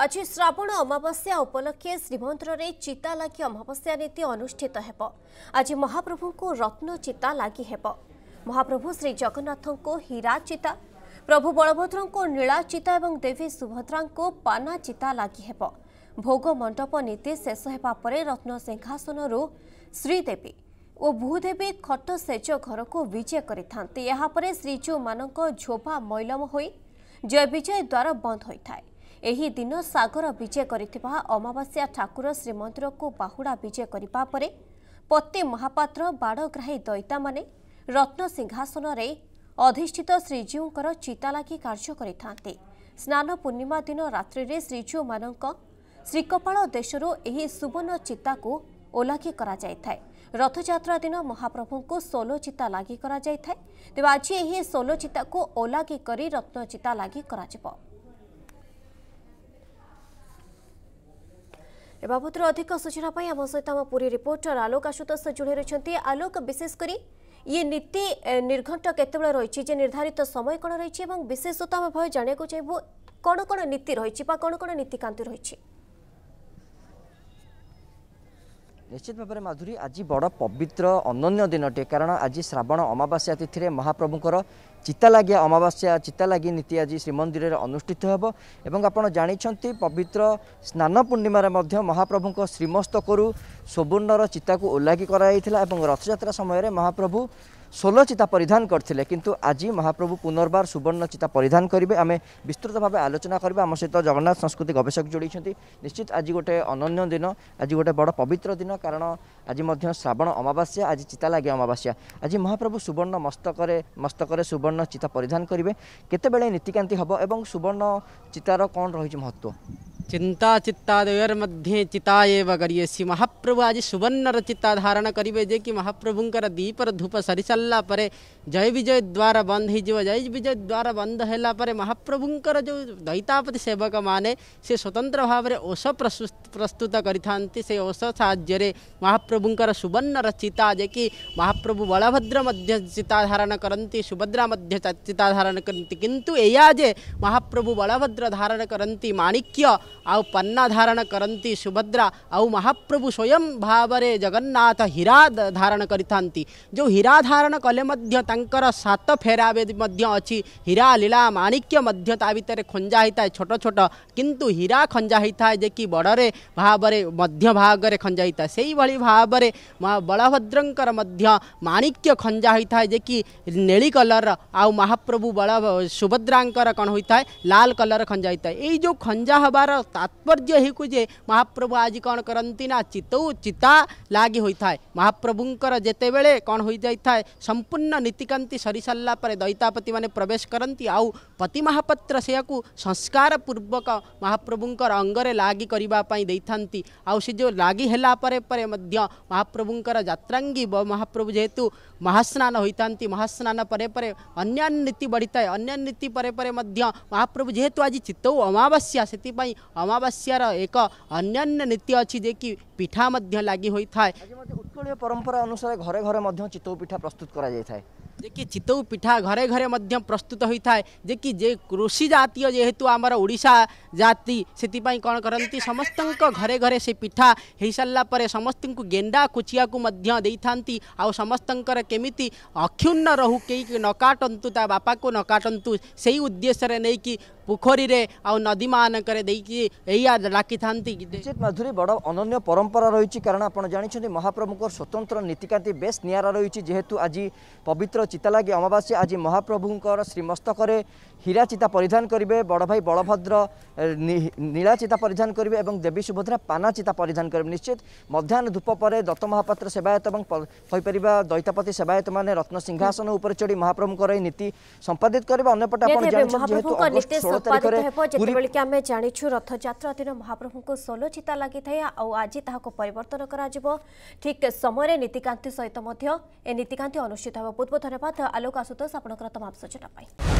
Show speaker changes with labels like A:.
A: ଆଜି ଶ୍ରାବଣ ଅମାବାସ୍ୟା ଉପଲକ୍ଷେ ଶ୍ରୀମନ୍ଦିରରେ ଚିତା ଲାଗି ଅମାବାସ୍ୟା ନୀତି ଅନୁଷ୍ଠିତ ହେବ ଆଜି ମହାପ୍ରଭୁଙ୍କୁ ରତ୍ନ ଚିତା ଲାଗି ହେବ ମହାପ୍ରଭୁ ଶ୍ରୀଜଗନ୍ନାଥଙ୍କୁ ହୀରା ଚିତା ପ୍ରଭୁ ବଳଭଦ୍ରଙ୍କୁ ନୀଳା ଚିତା ଏବଂ ଦେବୀ ସୁଭଦ୍ରାଙ୍କୁ ପାନା ଚିତା ଲାଗି ହେବ ଭୋଗ ମଣ୍ଡପ ନୀତି ଶେଷ ହେବା ପରେ ରତ୍ନ ସିଂହାସନରୁ ଶ୍ରୀଦେବୀ ଓ ଭୂଦେବୀ ଖଟ ସେଚ ଘରକୁ ବିଜେ କରିଥାନ୍ତି ଏହାପରେ ଶ୍ରୀଜୀଉମାନଙ୍କ ଝୋପା ମୈଲମ ହୋଇ ଜୟ ବିଜୟ ଦ୍ୱାର ବନ୍ଦ ହୋଇଥାଏ ଏହି ଦିନ ସାଗର ବିଜେ କରିଥିବା ଅମାବାସ୍ୟା ଠାକୁର ଶ୍ରୀମନ୍ଦିରକୁ ବାହୁଡ଼ା ବିଜେ କରିବା ପରେ ପତି ମହାପାତ୍ର ବାଡ଼ଗ୍ରାହୀ ଦୈତାମାନେ ରତ୍ନସିଂହାସନରେ ଅଧିଷ୍ଠିତ ଶ୍ରୀଜୀଉଙ୍କର ଚିତା ଲାଗି କାର୍ଯ୍ୟ କରିଥାନ୍ତି ସ୍ନାନ ପୂର୍ଣ୍ଣିମା ଦିନ ରାତ୍ରିରେ ଶ୍ରୀଜୀଉମାନଙ୍କ ଶ୍ରୀକପାଳ ଦେଶରୁ ଏହି ସୁବର୍ଣ୍ଣ ଚିତାକୁ ଓଲାଗି କରାଯାଇଥାଏ ରଥଯାତ୍ରା ଦିନ ମହାପ୍ରଭୁଙ୍କୁ ସୋଲୋ ଚିତା ଲାଗି କରାଯାଇଥାଏ ତେବେ ଆଜି ଏହି ସୋଲୋ ଚିତାକୁ ଓଲାଗି କରି ରତ୍ନ ଚିତା ଲାଗି କରାଯିବ এ বাবদরে অধিক সূচনা পাই আম সহিত আম পুরী রিপোর্টর আলোক আশুতোষ যোড়ে রয়েছেন আলোক বিশেষ করে ইয়ে নীতি নির্ঘণ্ট কেতবে রয়েছে যে নির্ধারিত সময় কোণ রয়েছে এবং বিশেষত আমি ভয় জাঁয়া চাইবু কোণ কোণ নীতি রয়েছে বা কোণ কোণ নীতিকান্তি রয়েছে
B: ନିଶ୍ଚିତ ଭାବରେ ମାଧୁରୀ ଆଜି ବଡ଼ ପବିତ୍ର ଅନନ୍ୟ ଦିନଟିଏ କାରଣ ଆଜି ଶ୍ରାବଣ ଅମାବାସ୍ୟା ତିଥିରେ ମହାପ୍ରଭୁଙ୍କର ଚିତାଲାଗିଆ ଅମାବାସ୍ୟା ଚିତାଲାଗି ନୀତି ଆଜି ଶ୍ରୀମନ୍ଦିରରେ ଅନୁଷ୍ଠିତ ହେବ ଏବଂ ଆପଣ ଜାଣିଛନ୍ତି ପବିତ୍ର ସ୍ନାନ ପୂର୍ଣ୍ଣିମାରେ ମଧ୍ୟ ମହାପ୍ରଭୁଙ୍କ ଶ୍ରୀମସ୍ତକରୁ ସୁବର୍ଣ୍ଣର ଚିତାକୁ ଓଲାଗି କରାଯାଇଥିଲା ଏବଂ ରଥଯାତ୍ରା ସମୟରେ ମହାପ୍ରଭୁ ষোল্ল চিতা পৰিধান কৰিলে কিন্তু আজি মহাপ্ৰভু পুনৰবাৰ সুবৰ্ণ চিতা পৰিধান কৰিব আমি বিস্তৃতভাৱে আলোচনা কৰিব আমাৰ সৈতে জগন্নাথ সংস্কৃতি গৱেষক যোগাইছোঁ নিশ্চিত আজি গোটেই অনন্য দিন আজি গোটেই বৰ পবিত্ৰ দিন কাৰণ আজি মধ্য শ্ৰাৱণ অমাৱাস্যা আজি চিতা লাগে অমাৱাস্যা আজি মহাপ্ৰভু সুবৰ্ণ মস্তকৰে মস্তকৰে সুবৰ্ণ চিতা পৰিধান কৰিব কেতিবলৈ নীতিকান্তি হ'ব আৰু সুবৰ্ণ চিতাৰ কণ ৰ মহত্ব
C: चिंता मध्य चिता एव करिए सी महाप्रभु आज सुवर्ण रचिता धारण करे जे कि महाप्रभुंर दीपर धूप सरी सरला जय विजय द्वार बंद हो जय विजय द्वार बंद है महाप्रभुंर जो दैतापति सेवक माने से स्वतंत्र भाव में ओष प्रस्तुत करते से ओष साहाଯ୍य महाप्रभुंर सुवर्ण रचिता जे कि महाप्रभु बलभद्र मध्य चिता धारण करती सुभद्रा मध्य चिता धारण करती किंतु महाप्रभु बलभद्र धारण करती माणिक्य आउ पन्ना धारण करती सुभद्रा आउ महाप्रभु स्वयं भावरे जगन्नाथ हीरा धारण करिथान्ति जो हीरा धारण कले सात फेरा मध्य हीरा लीला माणिक्य मध्य भितर खंजा होता है छोट छोट किंतु हीरा खंजा होता है जे कि बड़रे भाव मध्य में खंजा होता है सेही भली भावरे बलभद्रंकर माणिक्य खंजा होता है जे कि नेली कलर आउ महाप्रभु बल सुभद्रांकर कौन होता है लाल कलर खंजा होता है ये जो खंजा हबार तात्पर्य है महाप्रभु आज कौन करती ना चितौ चिता लागी होता है महाप्रभुंर जितेबले कौन हो जाए संपूर्ण नीतिकांति सरी सारापर दईतापति मैंने प्रवेश करती आउ पति महापत्र से संस्कार पूर्वक महाप्रभुंर अंगे लागी करने देती आउ से जो लागी पर महाप्रभुंर जत्रांगी महाप्रभु जेहेतु महास्नान होता महास्नान पर नीति बढ़ी थाए अन्यान्य नीति पर महाप्रभु जेहेतु आज चितौ अमावास्या से ଅମାବାସ୍ୟାର ଏକ ଅନ୍ୟାନ୍ୟ ନୀତି ଅଛି ଯେ କି ପିଠା ମଧ୍ୟ ଲାଗି ହୋଇଥାଏ ଉତ୍କଳୀୟ ପରମ୍ପରା ଅନୁସାରେ ଘରେ ଘରେ ମଧ୍ୟ ଚିତଉ ପିଠା ପ୍ରସ୍ତୁତ କରାଯାଇଥାଏ ଯେ କି ଚିତଉ ପିଠା ଘରେ ଘରେ ମଧ୍ୟ ପ୍ରସ୍ତୁତ ହୋଇଥାଏ ଯେ କି ଯେ କୃଷି ଜାତୀୟ ଯେହେତୁ ଆମର ଓଡ଼ିଶା ଜାତି ସେଥିପାଇଁ କ'ଣ କରନ୍ତି ସମସ୍ତଙ୍କ ଘରେ ଘରେ ସେ ପିଠା ହେଇସାରିଲା ପରେ ସମସ୍ତଙ୍କୁ ଗେଣ୍ଡା କୁଚିଆକୁ ମଧ୍ୟ ଦେଇଥାନ୍ତି ଆଉ ସମସ୍ତଙ୍କର କେମିତି ଅକ୍ଷୁର୍ଣ୍ଣ ରହୁ କେହି ନ କାଟନ୍ତୁ ତା ବାପାକୁ ନ କାଟନ୍ତୁ ସେଇ ଉଦ୍ଦେଶ୍ୟରେ ନେଇକି ପୋଖରୀରେ ଆଉ ନଦୀମାନଙ୍କରେ ଦେଇକି ଏଇଆ ଡାକିଥାନ୍ତି ନିଶ୍ଚିତ ମାଧୁରୀ ବଡ଼ ଅନନ୍ୟ ପରମ୍ପରା ରହିଛି କାରଣ ଆପଣ ଜାଣିଛନ୍ତି ମହାପ୍ରଭୁଙ୍କର
B: ସ୍ୱତନ୍ତ୍ର ନୀତିକାନ୍ତି ବେଶ୍ ନିଆରା ରହିଛି ଯେହେତୁ ଆଜି ପବିତ୍ର ଚିତାଲାଗି ଅମାବାସ୍ୟା ଆଜି ମହାପ୍ରଭୁଙ୍କର ଶ୍ରୀମସ୍ତକରେ ହୀରା ଚିତା ପରିଧାନ କରିବେ ବଡ଼ ଭାଇ ବଳଭଦ୍ର নীলা চিতা পরিধান করবে এবং দেবী সুভদ্রা পানা চিতা পরিধান করবে নিশ্চিত মধ্যাহ্ন ধূপ পরে দত্ত মহাপাত্র সেবায়ত এবং হয়েপারা দৈতাপতি সেবায়ত মানে রত্ন সিংহাসন উপরে চড়ি মহাপ্রভুঙ্কর এই নীতি সম্পাদিত করবে অন্যপটে আপনার জানিছেন যেহেতু অগস্ট ষোল তারিখে যেতবেলকে
A: আমি জানিছু রথযাত্রা দিন মহাপ্রভুঙ্কু ষোল চিতা লাগিথাই ଆଉ ଆଜି ତାହାକୁ ପରିବର୍ତ୍ତନ କରାଯିବ ଠିକ୍ ସମୟରେ ନୀତିକାନ୍ତି ସହିତ ମଧ୍ୟ ଏ ନୀତିକାନ୍ତି ଅନୁଷ୍ଠିତ ହେବ ବହୁତ ବହୁତ ଧନ୍ୟବାଦ ଆଲୋକ ଆଶୁତୋଷ ଆପଣଙ୍କର ତମାମ ସୂଚନା ପାଇଁ